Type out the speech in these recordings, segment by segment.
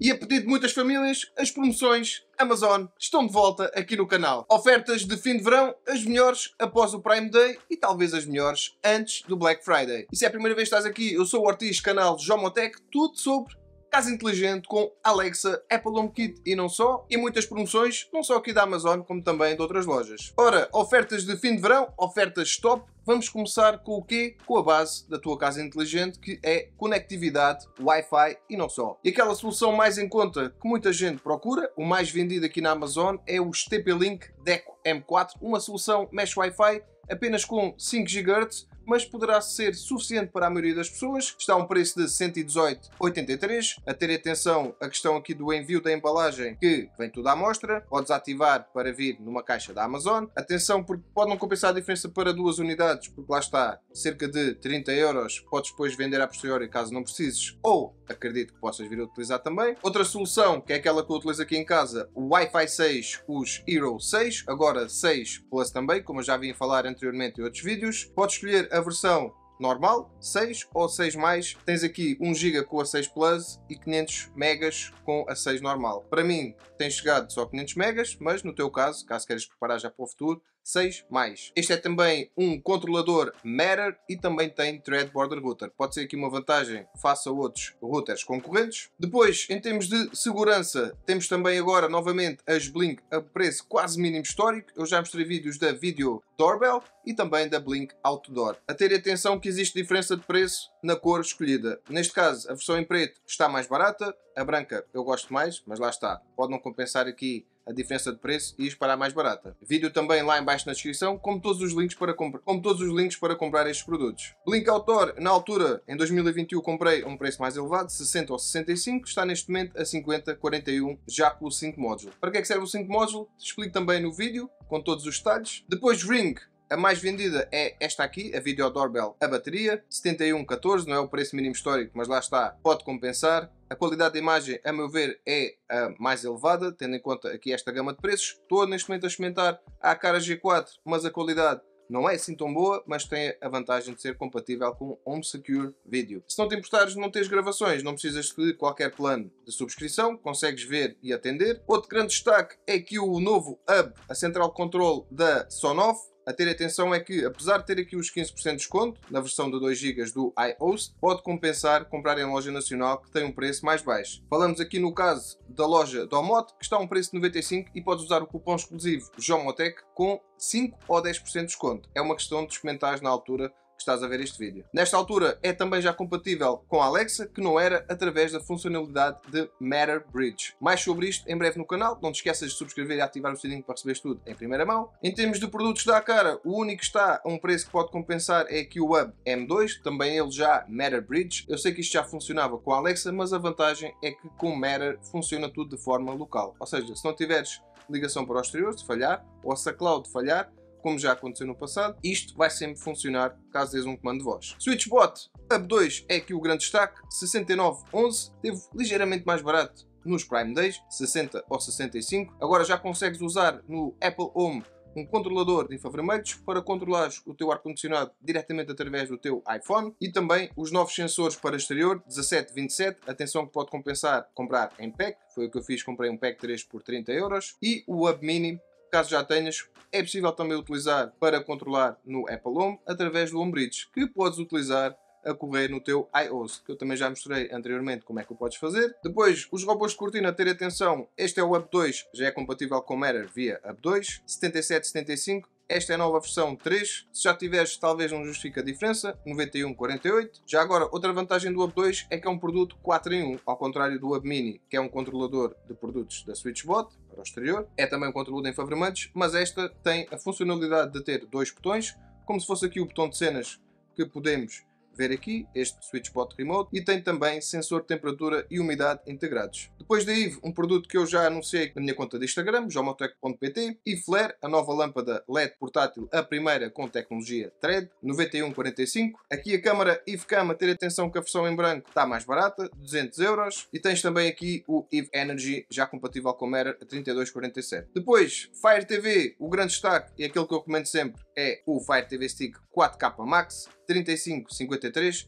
E a pedido de muitas famílias, as promoções Amazon estão de volta aqui no canal. Ofertas de fim de verão, as melhores após o Prime Day e talvez as melhores antes do Black Friday. E se é a primeira vez que estás aqui, eu sou o Ortiz, canal Jomotech, tudo sobre casa inteligente com Alexa, Apple HomeKit e não só, e muitas promoções, não só aqui da Amazon, como também de outras lojas. Ora, ofertas de fim de verão, ofertas top, vamos começar com o quê? Com a base da tua casa inteligente, que é conectividade, Wi-Fi e não só. E aquela solução mais em conta que muita gente procura, o mais vendido aqui na Amazon, é o TP-Link Deco M4, uma solução mesh Wi-Fi apenas com 5 GHz mas poderá ser suficiente para a maioria das pessoas. Está a um preço de 118,83. A ter atenção a questão aqui do envio da embalagem, que vem tudo à mostra. Podes ativar para vir numa caixa da Amazon. Atenção, porque pode não compensar a diferença para duas unidades, porque lá está cerca de 30 euros. Podes depois vender à posteriori caso não precises, ou acredito que possas vir a utilizar também. Outra solução, que é aquela que eu utilizo aqui em casa, o Wi-Fi 6, os Hero 6, agora 6 Plus também, como eu já vim falar anteriormente em outros vídeos. Podes escolher a versão normal, 6 ou 6 mais. Tens aqui 1 GB com a 6 Plus e 500 megas com a 6 normal. Para mim, tens chegado só 500 megas, mas no teu caso, caso queiras preparar já para o futuro, 6 mais. Este é também um controlador Matter e também tem Thread Border Router. Pode ser aqui uma vantagem face a outros routers concorrentes. Depois, em termos de segurança, temos também agora novamente as Blink a preço quase mínimo histórico. Eu já mostrei vídeos da Video Doorbell e também da Blink Outdoor. A ter atenção que existe diferença de preço na cor escolhida. Neste caso, a versão em preto está mais barata, a branca eu gosto mais, mas lá está, pode não compensar aqui a diferença de preço e ir para a mais barata. Vídeo também lá embaixo na descrição, como todos os links para, comprar como todos os links para comprar estes produtos. Blink Outdoor, na altura, em 2021 comprei a um preço mais elevado, 60 ou 65, está neste momento a 50, 41, já com o 5 módulo. Para que é que serve o 5 módulo? Explico também no vídeo, com todos os detalhes. Depois Ring, a mais vendida é esta aqui, a Video Doorbell, a bateria, 7114, não é o preço mínimo histórico, mas lá está, pode compensar. A qualidade da imagem, a meu ver, é a mais elevada, tendo em conta aqui esta gama de preços. Estou neste momento a experimentar a cara G4, mas a qualidade não é assim tão boa, mas tem a vantagem de ser compatível com Home Secure Video. Se não te importares não tens gravações, não precisas de qualquer plano de subscrição, consegues ver e atender. Outro grande destaque é que o novo Hub, a central de controle da Sonoff, a ter atenção é que, apesar de ter aqui os 15% de desconto na versão de 2 GB do iOS pode compensar comprar em loja nacional que tem um preço mais baixo. Falamos aqui no caso da loja Domote, que está a um preço de 95 e podes usar o cupom exclusivo JOMOTEC com 5 ou 10% de desconto. É uma questão de experimentares na altura estás a ver este vídeo. Nesta altura é também já compatível com a Alexa, que não era através da funcionalidade de Matter Bridge. Mais sobre isto em breve no canal, não te esqueças de subscrever e ativar o sininho para receberes tudo em primeira mão. Em termos de produtos da cara, o único que está a um preço que pode compensar é aqui o Hub M2, também ele já Matter Bridge. Eu sei que isto já funcionava com a Alexa, mas a vantagem é que com Matter funciona tudo de forma local. Ou seja, se não tiveres ligação para o exterior, se falhar, ou se a cloud falhar, como já aconteceu no passado, isto vai sempre funcionar caso des um comando de voz. SwitchBot Hub 2 é aqui o grande destaque, 6911 teve ligeiramente mais barato nos Prime Days, 60 ou 65. Agora já consegues usar no Apple Home um controlador de infravermelhos para controlar o teu ar-condicionado diretamente através do teu iPhone e também os novos sensores para exterior 1727, atenção que pode compensar comprar em pack, foi o que eu fiz, comprei um pack 3 por 30 euros e o Hub Mini Caso já tenhas, é possível também utilizar para controlar no Apple Home através do Homebridge, que podes utilizar a correr no teu iOS, que eu também já mostrei anteriormente como é que o podes fazer. Depois, os robôs de cortina, ter atenção, este é o Up 2, já é compatível com o Mirror via Up 2, 7775, esta é a nova versão 3. Se já tiveres, talvez não justifique a diferença. 91,48. Já agora, outra vantagem do Hub 2 é que é um produto 4 em 1, ao contrário do Hub Mini, que é um controlador de produtos da SwitchBot para o exterior. É também um conteúdo em favorimantes, mas esta tem a funcionalidade de ter dois botões, como se fosse aqui o botão de cenas que podemos ver aqui, este Switch Bot Remote, e tem também sensor de temperatura e umidade integrados. Depois da IVE, um produto que eu já anunciei na minha conta de Instagram, jomotec.pt, e Flare, a nova lâmpada LED portátil, a primeira com tecnologia TRED 9145. Aqui a câmara IVECAM, a ter atenção que a versão em branco está mais barata, 200 euros, e tens também aqui o IVE Energy, já compatível com o Matter, a 3247. Depois, Fire TV, o grande destaque, e aquele que eu comento sempre, é o Fire TV Stick 4K Max, 3550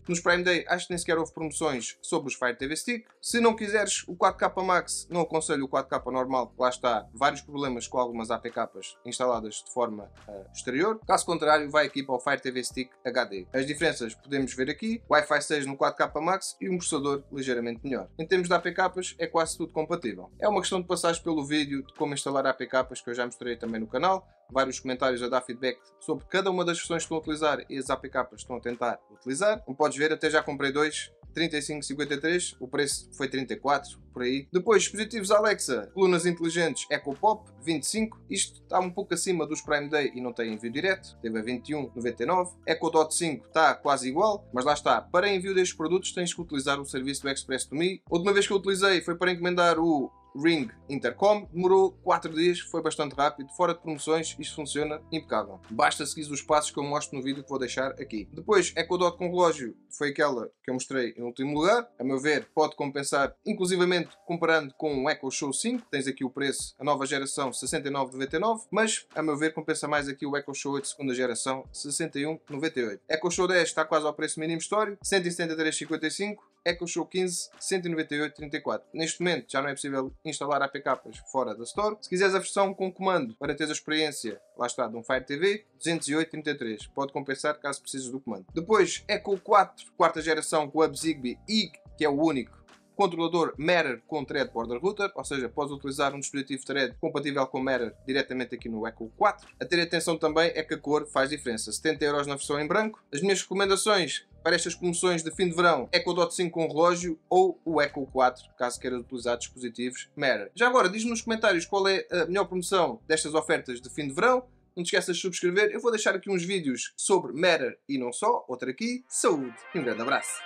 nos Prime Day acho que nem sequer houve promoções sobre os Fire TV Stick. Se não quiseres o 4K Max, não aconselho o 4K normal, lá está, vários problemas com algumas APKs instaladas de forma uh, exterior. Caso contrário, vai aqui para o Fire TV Stick HD. As diferenças podemos ver aqui, Wi-Fi 6 no 4K Max e um processador ligeiramente melhor. Em termos de APKs, é quase tudo compatível. É uma questão de passagem pelo vídeo de como instalar APKs que eu já mostrei também no canal vários comentários a dar feedback sobre cada uma das versões que estão a utilizar e as APKs que estão a tentar utilizar. Como podes ver, até já comprei dois 35,53, o preço foi 34, por aí. Depois, dispositivos Alexa, colunas inteligentes EcoPop, 25, isto está um pouco acima dos Prime Day e não tem envio direto, teve a 21,99. EcoDot 5 está quase igual, mas lá está, para envio destes produtos tens que utilizar o serviço do Express to Me. Outra vez que eu utilizei foi para encomendar o Ring Intercom. Demorou 4 dias, foi bastante rápido, fora de promoções, isto funciona impecável. Basta seguir os passos que eu mostro no vídeo que vou deixar aqui. Depois, EcoDot é com relógio foi aquela que eu mostrei em último lugar. A meu ver, pode compensar, inclusivamente comparando com o Echo Show 5. Tens aqui o preço, a nova geração 69,99, mas a meu ver compensa mais aqui o Echo Show 8 segunda geração 61,98. Echo Show 10 está quase ao preço mínimo histórico, 173,55 é show 15 198,34. Neste momento já não é possível instalar APKs fora da Store. Se quiseres a versão com comando para teres a experiência, lá está, de um Fire TV, 208,33. Pode compensar caso precises do comando. Depois, Echo é 4, quarta geração com Hub Zigbee e que é o único controlador Matter com Thread Border Router, ou seja, podes utilizar um dispositivo Thread compatível com Matter diretamente aqui no Echo 4. A ter atenção também é que a cor faz diferença, 70€ na versão em branco. As minhas recomendações para estas promoções de fim de verão, Echo Dot 5 com relógio ou o Echo 4, caso queira utilizar dispositivos Matter. Já agora, diz-me nos comentários qual é a melhor promoção destas ofertas de fim de verão. Não te esqueças de subscrever. Eu vou deixar aqui uns vídeos sobre Matter e não só. Outra aqui. Saúde e um grande abraço.